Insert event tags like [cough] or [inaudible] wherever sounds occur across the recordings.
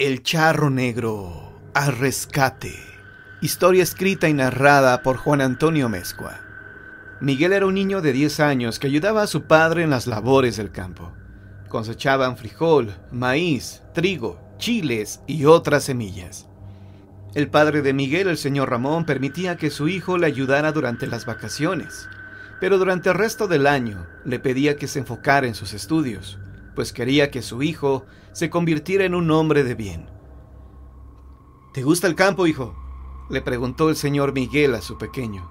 El Charro Negro a Rescate. Historia escrita y narrada por Juan Antonio mescua Miguel era un niño de 10 años que ayudaba a su padre en las labores del campo. Cosechaban frijol, maíz, trigo, chiles y otras semillas. El padre de Miguel, el señor Ramón, permitía que su hijo le ayudara durante las vacaciones, pero durante el resto del año le pedía que se enfocara en sus estudios pues quería que su hijo se convirtiera en un hombre de bien. ¿Te gusta el campo, hijo? le preguntó el señor Miguel a su pequeño.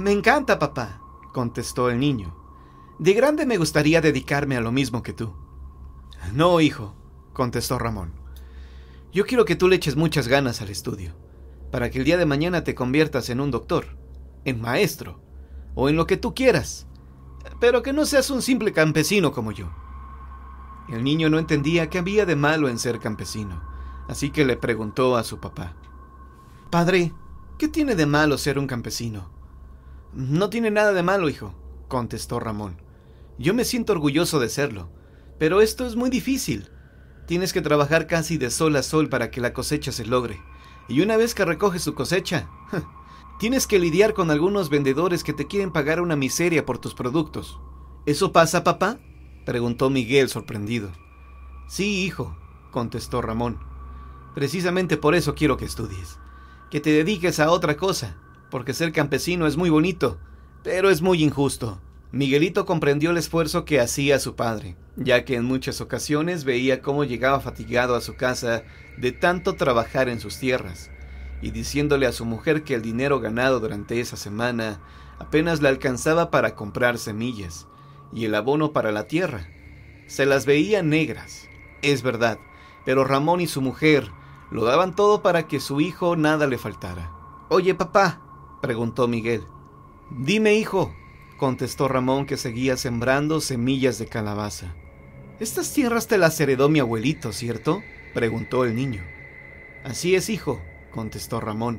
Me encanta, papá, contestó el niño. De grande me gustaría dedicarme a lo mismo que tú. No, hijo, contestó Ramón. Yo quiero que tú le eches muchas ganas al estudio, para que el día de mañana te conviertas en un doctor, en maestro, o en lo que tú quieras pero que no seas un simple campesino como yo. El niño no entendía qué había de malo en ser campesino, así que le preguntó a su papá. Padre, ¿qué tiene de malo ser un campesino? No tiene nada de malo, hijo, contestó Ramón. Yo me siento orgulloso de serlo, pero esto es muy difícil. Tienes que trabajar casi de sol a sol para que la cosecha se logre, y una vez que recoges su cosecha, [laughs] Tienes que lidiar con algunos vendedores que te quieren pagar una miseria por tus productos. ¿Eso pasa, papá? preguntó Miguel sorprendido. Sí, hijo, contestó Ramón. Precisamente por eso quiero que estudies, que te dediques a otra cosa, porque ser campesino es muy bonito, pero es muy injusto. Miguelito comprendió el esfuerzo que hacía su padre, ya que en muchas ocasiones veía cómo llegaba fatigado a su casa de tanto trabajar en sus tierras y diciéndole a su mujer que el dinero ganado durante esa semana apenas le alcanzaba para comprar semillas y el abono para la tierra. Se las veía negras, es verdad, pero Ramón y su mujer lo daban todo para que su hijo nada le faltara. Oye, papá, preguntó Miguel. Dime, hijo, contestó Ramón que seguía sembrando semillas de calabaza. Estas tierras te las heredó mi abuelito, ¿cierto? preguntó el niño. Así es, hijo, contestó Ramón.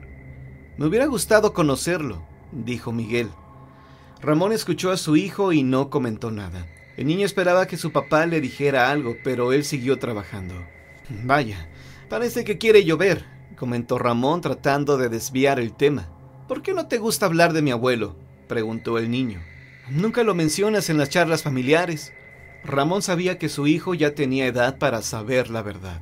Me hubiera gustado conocerlo, dijo Miguel. Ramón escuchó a su hijo y no comentó nada. El niño esperaba que su papá le dijera algo, pero él siguió trabajando. Vaya, parece que quiere llover, comentó Ramón tratando de desviar el tema. ¿Por qué no te gusta hablar de mi abuelo? preguntó el niño. Nunca lo mencionas en las charlas familiares. Ramón sabía que su hijo ya tenía edad para saber la verdad,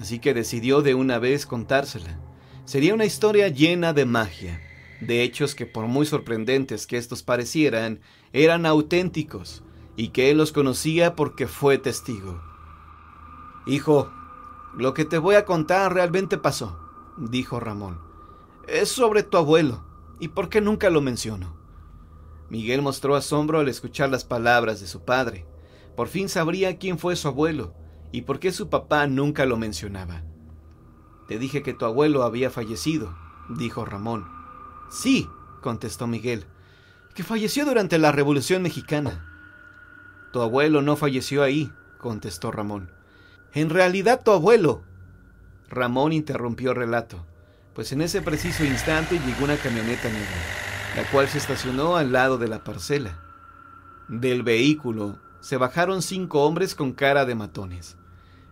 así que decidió de una vez contársela. Sería una historia llena de magia, de hechos que por muy sorprendentes que estos parecieran, eran auténticos y que él los conocía porque fue testigo. Hijo, lo que te voy a contar realmente pasó, dijo Ramón. Es sobre tu abuelo, y por qué nunca lo menciono. Miguel mostró asombro al escuchar las palabras de su padre. Por fin sabría quién fue su abuelo y por qué su papá nunca lo mencionaba. Te dije que tu abuelo había fallecido, dijo Ramón. Sí, contestó Miguel, que falleció durante la Revolución Mexicana. Tu abuelo no falleció ahí, contestó Ramón. En realidad tu abuelo. Ramón interrumpió el relato, pues en ese preciso instante llegó una camioneta negra, la cual se estacionó al lado de la parcela. Del vehículo se bajaron cinco hombres con cara de matones.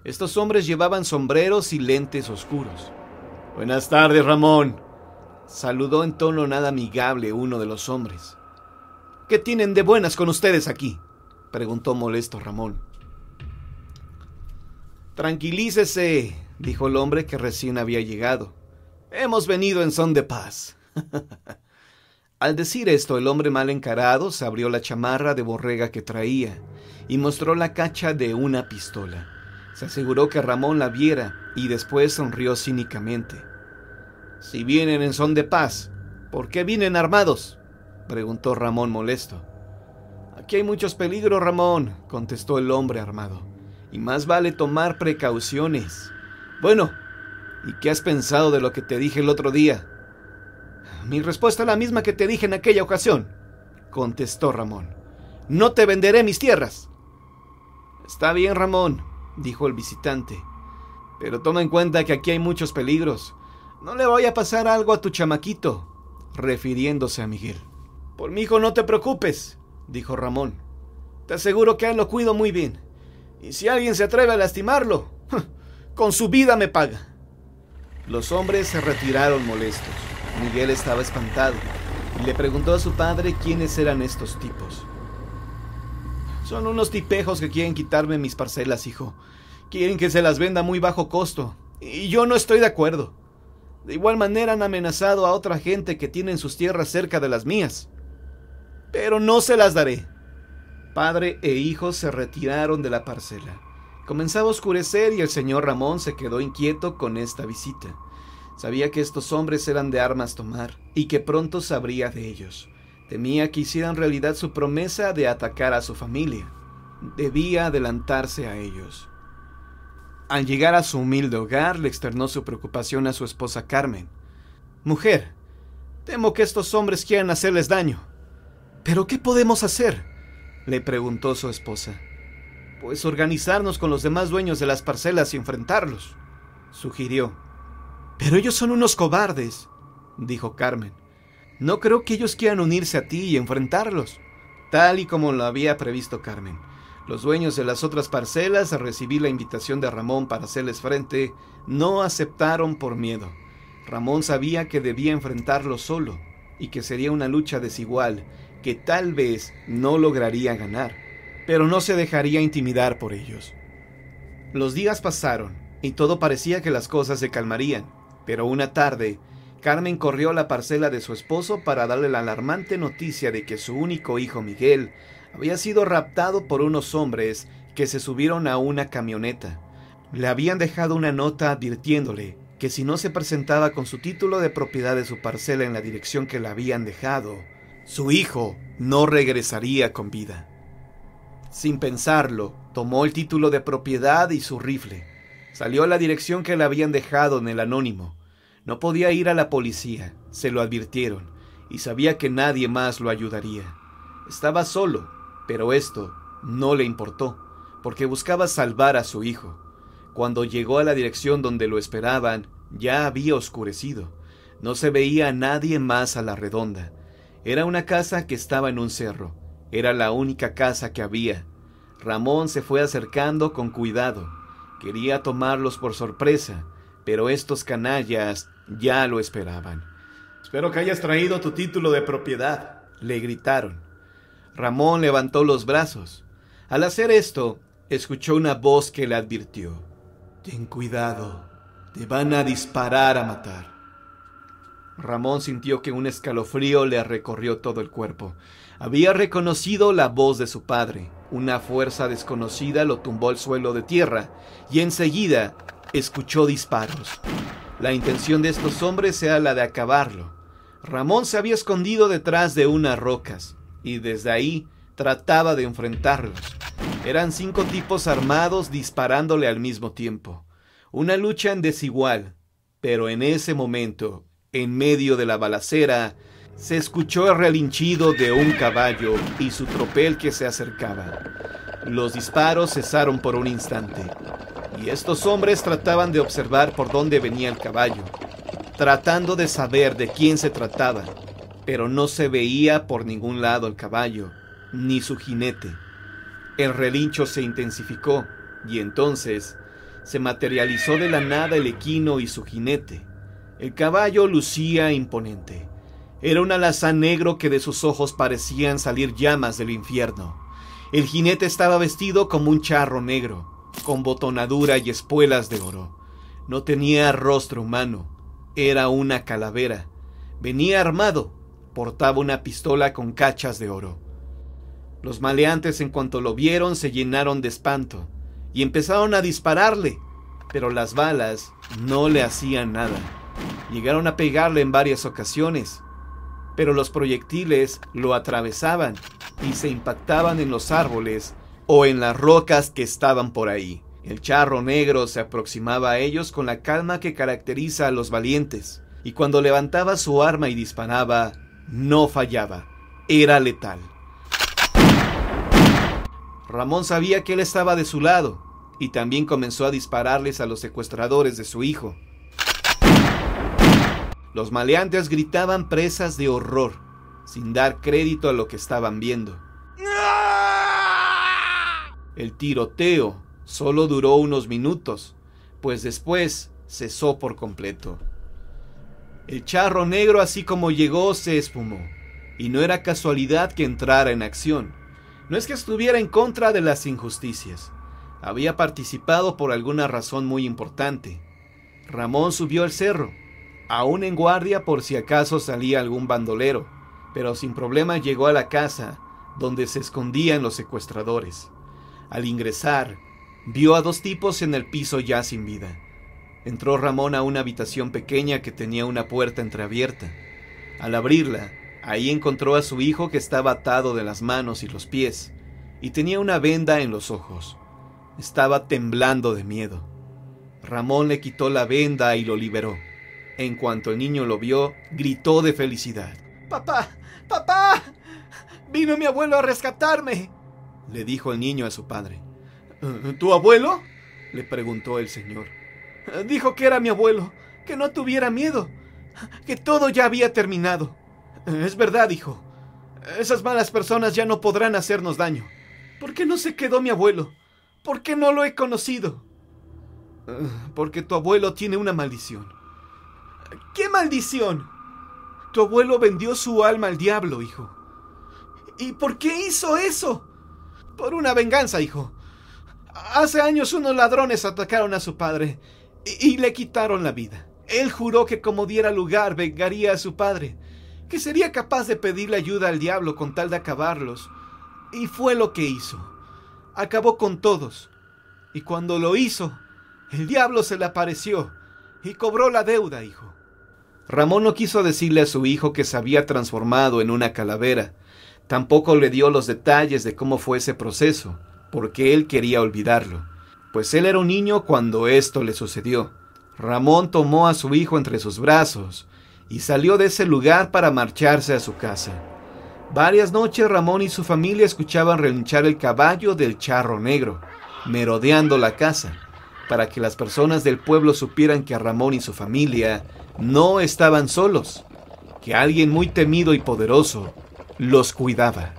Estos hombres llevaban sombreros y lentes oscuros. Buenas tardes, Ramón. Saludó en tono nada amigable uno de los hombres. ¿Qué tienen de buenas con ustedes aquí? preguntó molesto Ramón. Tranquilícese, dijo el hombre que recién había llegado. Hemos venido en son de paz. [laughs] Al decir esto, el hombre mal encarado se abrió la chamarra de borrega que traía y mostró la cacha de una pistola. Se aseguró que Ramón la viera y después sonrió cínicamente. Si vienen en son de paz, ¿por qué vienen armados? preguntó Ramón molesto. Aquí hay muchos peligros, Ramón, contestó el hombre armado, y más vale tomar precauciones. Bueno, ¿y qué has pensado de lo que te dije el otro día? Mi respuesta es la misma que te dije en aquella ocasión, contestó Ramón. No te venderé mis tierras. Está bien, Ramón, dijo el visitante. Pero toma en cuenta que aquí hay muchos peligros. No le vaya a pasar algo a tu chamaquito, refiriéndose a Miguel. Por mi hijo no te preocupes, dijo Ramón. Te aseguro que él lo cuido muy bien. Y si alguien se atreve a lastimarlo, [laughs] con su vida me paga. Los hombres se retiraron molestos. Miguel estaba espantado y le preguntó a su padre quiénes eran estos tipos. Son unos tipejos que quieren quitarme mis parcelas, hijo. Quieren que se las venda a muy bajo costo. Y yo no estoy de acuerdo. De igual manera han amenazado a otra gente que tienen sus tierras cerca de las mías. Pero no se las daré. Padre e hijo se retiraron de la parcela. Comenzaba a oscurecer y el señor Ramón se quedó inquieto con esta visita. Sabía que estos hombres eran de armas tomar y que pronto sabría de ellos. Temía que hicieran realidad su promesa de atacar a su familia. Debía adelantarse a ellos. Al llegar a su humilde hogar, le externó su preocupación a su esposa Carmen. Mujer, temo que estos hombres quieran hacerles daño. ¿Pero qué podemos hacer? le preguntó su esposa. Pues organizarnos con los demás dueños de las parcelas y enfrentarlos, sugirió. Pero ellos son unos cobardes, dijo Carmen. No creo que ellos quieran unirse a ti y enfrentarlos, tal y como lo había previsto Carmen. Los dueños de las otras parcelas, al recibir la invitación de Ramón para hacerles frente, no aceptaron por miedo. Ramón sabía que debía enfrentarlo solo y que sería una lucha desigual que tal vez no lograría ganar, pero no se dejaría intimidar por ellos. Los días pasaron y todo parecía que las cosas se calmarían, pero una tarde Carmen corrió a la parcela de su esposo para darle la alarmante noticia de que su único hijo Miguel había sido raptado por unos hombres que se subieron a una camioneta. Le habían dejado una nota advirtiéndole que si no se presentaba con su título de propiedad de su parcela en la dirección que le habían dejado, su hijo no regresaría con vida. Sin pensarlo, tomó el título de propiedad y su rifle. Salió a la dirección que le habían dejado en el anónimo no podía ir a la policía, se lo advirtieron, y sabía que nadie más lo ayudaría. Estaba solo, pero esto no le importó, porque buscaba salvar a su hijo. Cuando llegó a la dirección donde lo esperaban, ya había oscurecido. No se veía a nadie más a la redonda. Era una casa que estaba en un cerro. Era la única casa que había. Ramón se fue acercando con cuidado. Quería tomarlos por sorpresa, pero estos canallas ya lo esperaban. Espero que hayas traído tu título de propiedad, le gritaron. Ramón levantó los brazos. Al hacer esto, escuchó una voz que le advirtió. Ten cuidado, te van a disparar a matar. Ramón sintió que un escalofrío le recorrió todo el cuerpo. Había reconocido la voz de su padre. Una fuerza desconocida lo tumbó al suelo de tierra y enseguida escuchó disparos. La intención de estos hombres era la de acabarlo. Ramón se había escondido detrás de unas rocas y desde ahí trataba de enfrentarlos. Eran cinco tipos armados disparándole al mismo tiempo. Una lucha en desigual, pero en ese momento, en medio de la balacera, se escuchó el relinchido de un caballo y su tropel que se acercaba. Los disparos cesaron por un instante estos hombres trataban de observar por dónde venía el caballo, tratando de saber de quién se trataba, pero no se veía por ningún lado el caballo, ni su jinete. El relincho se intensificó, y entonces se materializó de la nada el equino y su jinete. El caballo lucía imponente. Era un alazán negro que de sus ojos parecían salir llamas del infierno. El jinete estaba vestido como un charro negro, con botonadura y espuelas de oro. No tenía rostro humano, era una calavera. Venía armado, portaba una pistola con cachas de oro. Los maleantes en cuanto lo vieron se llenaron de espanto y empezaron a dispararle, pero las balas no le hacían nada. Llegaron a pegarle en varias ocasiones, pero los proyectiles lo atravesaban y se impactaban en los árboles o en las rocas que estaban por ahí. El charro negro se aproximaba a ellos con la calma que caracteriza a los valientes, y cuando levantaba su arma y disparaba, no fallaba, era letal. Ramón sabía que él estaba de su lado, y también comenzó a dispararles a los secuestradores de su hijo. Los maleantes gritaban presas de horror, sin dar crédito a lo que estaban viendo. El tiroteo solo duró unos minutos, pues después cesó por completo. El charro negro así como llegó se espumó y no era casualidad que entrara en acción. No es que estuviera en contra de las injusticias, había participado por alguna razón muy importante. Ramón subió al cerro, aún en guardia por si acaso salía algún bandolero, pero sin problema llegó a la casa, donde se escondían los secuestradores. Al ingresar, vio a dos tipos en el piso ya sin vida. Entró Ramón a una habitación pequeña que tenía una puerta entreabierta. Al abrirla, ahí encontró a su hijo que estaba atado de las manos y los pies, y tenía una venda en los ojos. Estaba temblando de miedo. Ramón le quitó la venda y lo liberó. En cuanto el niño lo vio, gritó de felicidad. Papá, papá, vino mi abuelo a rescatarme le dijo el niño a su padre. ¿Tu abuelo? le preguntó el señor. Dijo que era mi abuelo, que no tuviera miedo, que todo ya había terminado. Es verdad, hijo. Esas malas personas ya no podrán hacernos daño. ¿Por qué no se quedó mi abuelo? ¿Por qué no lo he conocido? Porque tu abuelo tiene una maldición. ¿Qué maldición? Tu abuelo vendió su alma al diablo, hijo. ¿Y por qué hizo eso? Por una venganza, hijo. Hace años unos ladrones atacaron a su padre y, le quitaron la vida. Él juró que como diera lugar vengaría a su padre, que sería capaz de pedirle ayuda al diablo con tal de acabarlos. Y fue lo que hizo. Acabó con todos. Y cuando lo hizo, el diablo se le apareció y cobró la deuda, hijo. Ramón no quiso decirle a su hijo que se había transformado en una calavera, Tampoco le dio los detalles de cómo fue ese proceso, porque él quería olvidarlo, pues él era un niño cuando esto le sucedió. Ramón tomó a su hijo entre sus brazos y salió de ese lugar para marcharse a su casa. Varias noches Ramón y su familia escuchaban relinchar el caballo del charro negro, merodeando la casa, para que las personas del pueblo supieran que Ramón y su familia no estaban solos, que alguien muy temido y poderoso los cuidaba.